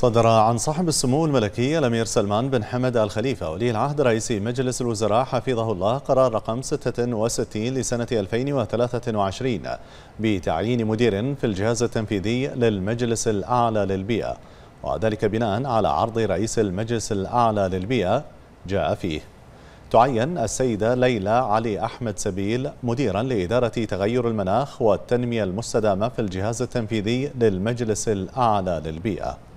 صدر عن صاحب السمو الملكي الأمير سلمان بن حمد آل خليفة ولي العهد رئيس مجلس الوزراء حفظه الله قرار رقم 66 لسنة 2023 بتعيين مدير في الجهاز التنفيذي للمجلس الأعلى للبيئة وذلك بناء على عرض رئيس المجلس الأعلى للبيئة جاء فيه تعين السيدة ليلى علي أحمد سبيل مديرا لإدارة تغير المناخ والتنمية المستدامة في الجهاز التنفيذي للمجلس الأعلى للبيئة